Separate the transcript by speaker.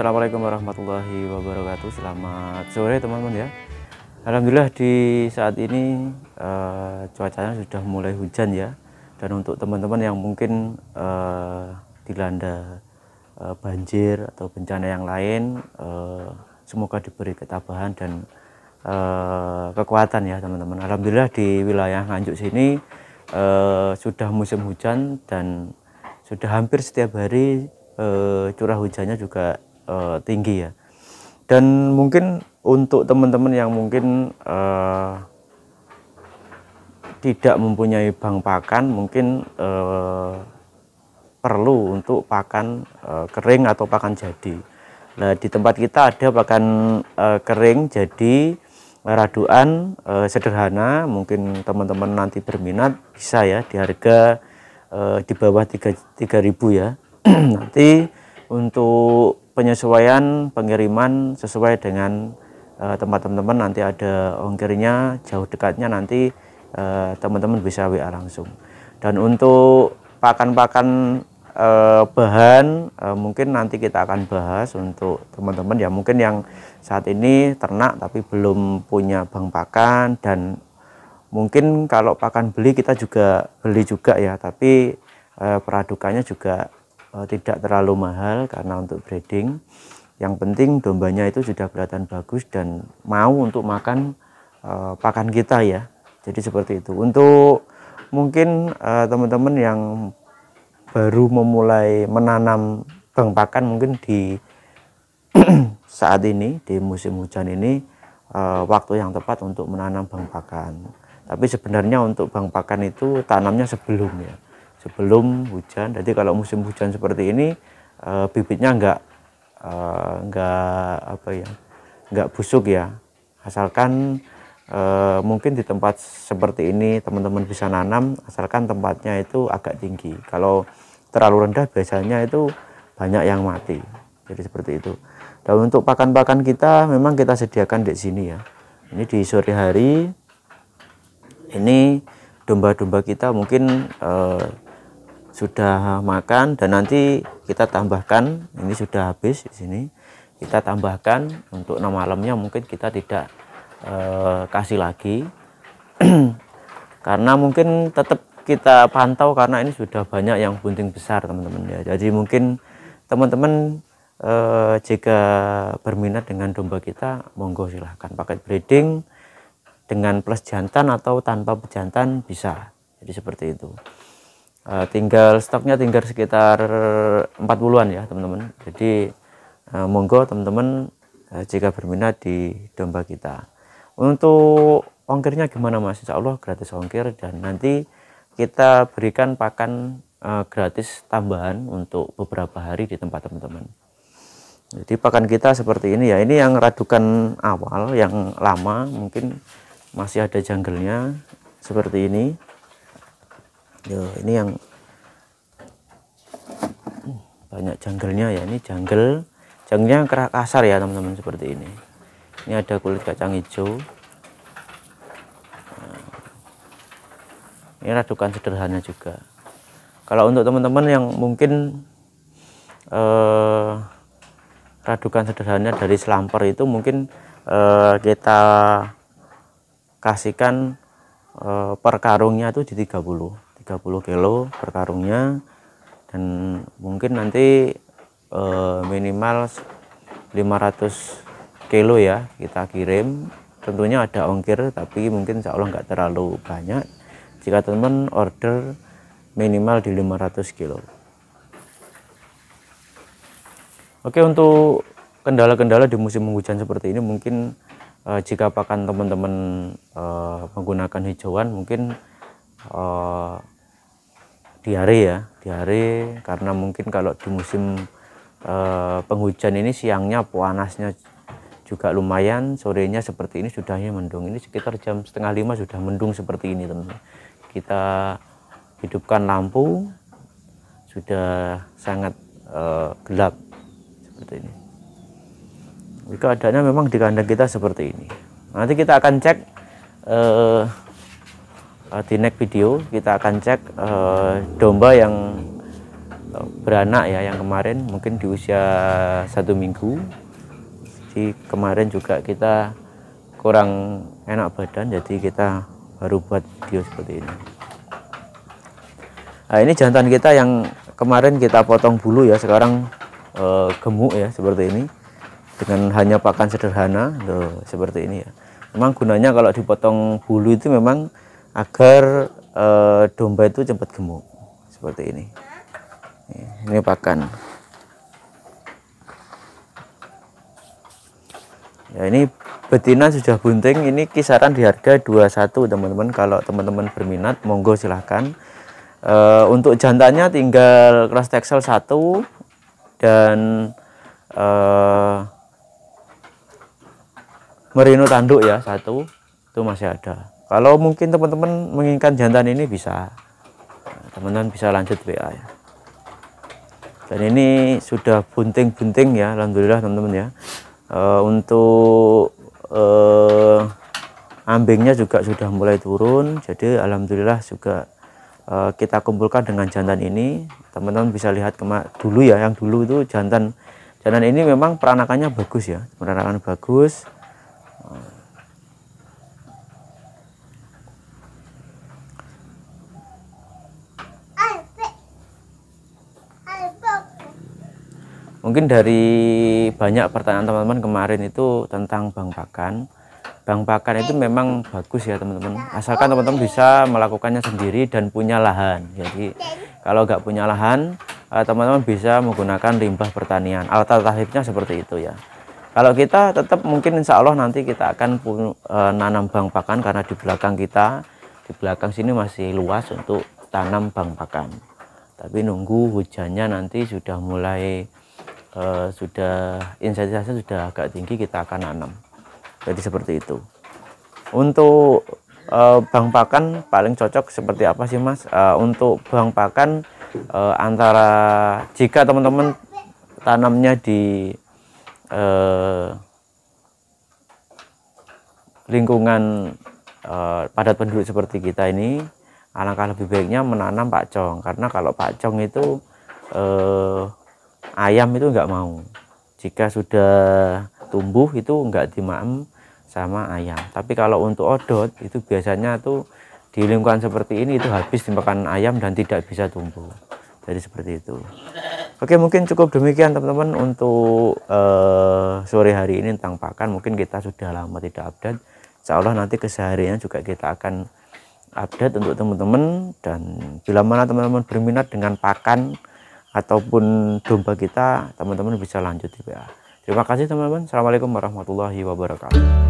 Speaker 1: Assalamualaikum warahmatullahi wabarakatuh. Selamat sore teman-teman ya. Alhamdulillah di saat ini uh, cuacanya sudah mulai hujan ya. Dan untuk teman-teman yang mungkin uh, dilanda uh, banjir atau bencana yang lain, uh, semoga diberi ketabahan dan uh, kekuatan ya teman-teman. Alhamdulillah di wilayah Nganjuk sini uh, sudah musim hujan dan sudah hampir setiap hari curah hujannya juga uh, tinggi ya dan mungkin untuk teman-teman yang mungkin uh, tidak mempunyai bank pakan mungkin uh, perlu untuk pakan uh, kering atau pakan jadi nah di tempat kita ada pakan uh, kering jadi raduan uh, sederhana mungkin teman-teman nanti berminat bisa ya di harga uh, di bawah 3000 ya. Nanti untuk penyesuaian pengiriman sesuai dengan eh, tempat teman-teman nanti ada ongkirnya jauh dekatnya nanti eh, teman-teman bisa WA langsung dan untuk pakan-pakan eh, bahan mungkin nanti kita akan bahas untuk teman-teman ya mungkin yang saat ini ternak tapi belum punya bank pakan dan mungkin kalau pakan beli kita juga beli juga ya tapi peradukannya juga Eh, tidak terlalu mahal karena untuk breeding yang penting dombanya itu sudah kelihatan bagus dan mau untuk makan uh, pakan kita ya jadi seperti itu untuk mungkin eh, teman-teman yang baru memulai menanam bank pakan mungkin di saat ini di musim hujan ini uh, waktu yang tepat untuk menanam bank pakan tapi sebenarnya untuk bank pakan itu tanamnya sebelum ya sebelum hujan. Jadi kalau musim hujan seperti ini uh, bibitnya enggak uh, eh, nggak apa ya enggak busuk ya. Asalkan uh, mungkin di tempat seperti ini teman-teman bisa nanam asalkan tempatnya itu agak tinggi. Kalau terlalu rendah biasanya itu banyak yang mati. Jadi seperti itu. Dan untuk pakan-pakan kita memang kita sediakan di sini ya. Ini di sore hari ini domba-domba kita mungkin eh, sudah makan dan nanti kita tambahkan ini sudah habis di sini kita tambahkan untuk malamnya mungkin kita tidak eh, kasih lagi karena mungkin tetap kita pantau karena ini sudah banyak yang bunting besar teman-teman ya jadi mungkin teman-teman eh, jika berminat dengan domba kita monggo silahkan pakai breeding dengan plus jantan atau tanpa pejantan bisa jadi seperti itu Eh, tinggal stoknya tinggal sekitar 40-an ya teman-teman jadi eh, monggo teman-teman eh, jika berminat di domba kita untuk ongkirnya gimana mas insya Allah gratis ongkir dan nanti kita berikan pakan gratis tambahan untuk beberapa hari di tempat teman-teman jadi pakan kita seperti ini ya ini yang radukan awal yang lama mungkin masih ada junggelnya seperti ini yo ini yang banyak janggelnya ya ini janggel nya kerak kasar ya teman-teman seperti ini ini ada kulit kacang hijau ini radukan sederhana juga kalau untuk teman-teman yang mungkin eh, radukan sederhana dari selamper itu mungkin eh, kita kasihkan eh, per karungnya itu di 30 30 kilo per karungnya dan mungkin nanti e, minimal 500 kilo ya kita kirim tentunya ada ongkir tapi mungkin insya Allah nggak terlalu banyak jika teman order minimal di 500 kilo Oke untuk kendala-kendala di musim hujan seperti ini mungkin eh, jika pakan teman-teman eh, menggunakan hijauan mungkin eh, diare ya diare karena mungkin kalau di musim eh, penghujan ini siangnya panasnya juga lumayan sorenya seperti ini sudahnya mendung ini sekitar jam setengah lima sudah mendung seperti ini teman kita hidupkan lampu sudah sangat eh, gelap seperti ini keadaannya memang di kandang kita seperti ini nanti kita akan cek eh, Eh, di next video kita akan cek uh, domba yang eh, beranak ya yang kemarin mungkin di usia satu minggu jadi kemarin juga kita kurang enak badan jadi kita baru buat video seperti ini nah ini jantan kita yang kemarin kita potong bulu ya sekarang e, gemuk ya seperti ini dengan hanya pakan sederhana loh seperti ini ya memang gunanya kalau dipotong bulu itu memang agar e, domba itu cepat gemuk seperti ini ini pakan ya ini betina sudah bunting ini kisaran di harga 21 teman-teman kalau teman-teman berminat monggo silahkan e, untuk jantannya tinggal cross teksel 1 dan e, merino tanduk ya satu itu masih ada kalau mungkin teman-teman menginginkan jantan ini bisa teman-teman bisa lanjut WA ya dan ini sudah bunting-bunting ya Alhamdulillah teman-teman ya e, untuk e, ambingnya juga sudah mulai turun jadi Alhamdulillah juga e, kita kumpulkan dengan jantan ini teman-teman bisa lihat kema dulu ya yang dulu itu jantan jantan ini memang peranakannya bagus ya peranakan bagus Mungkin dari banyak pertanyaan teman-teman kemarin itu tentang bang pakan. bang pakan itu memang bagus ya teman-teman. Asalkan teman-teman bisa melakukannya sendiri dan punya lahan. Jadi kalau nggak punya lahan, eh, teman-teman bisa menggunakan limbah pertanian. Alternatifnya seperti itu ya. Kalau kita tetap mungkin insya Allah nanti kita akan eh, nanam bang pakan karena di belakang kita, di belakang sini masih luas untuk tanam bang pakan tapi nunggu hujannya nanti sudah mulai Eh, sudah insentifnya sudah agak tinggi kita akan nanam jadi seperti itu untuk uh, eh, bang pakan paling cocok seperti apa sih mas uh, untuk bang pakan uh, antara jika teman-teman tanamnya di uh, lingkungan uh, padat penduduk seperti kita ini alangkah lebih baiknya menanam pakcong karena kalau pakcong itu eh, ayam itu enggak mau jika sudah tumbuh itu enggak dimakan sama ayam tapi kalau untuk odot itu biasanya tuh di lingkungan seperti ini itu habis dimakan ayam dan tidak bisa tumbuh jadi seperti itu oke mungkin cukup demikian teman-teman untuk uh, sore hari ini tentang pakan mungkin kita sudah lama tidak update insya Allah nanti kesehariannya juga kita akan update untuk teman-teman dan bila mana teman-teman berminat dengan pakan ataupun domba kita teman-teman bisa lanjut juga Terima kasih teman-teman. Assalamualaikum warahmatullahi wabarakatuh.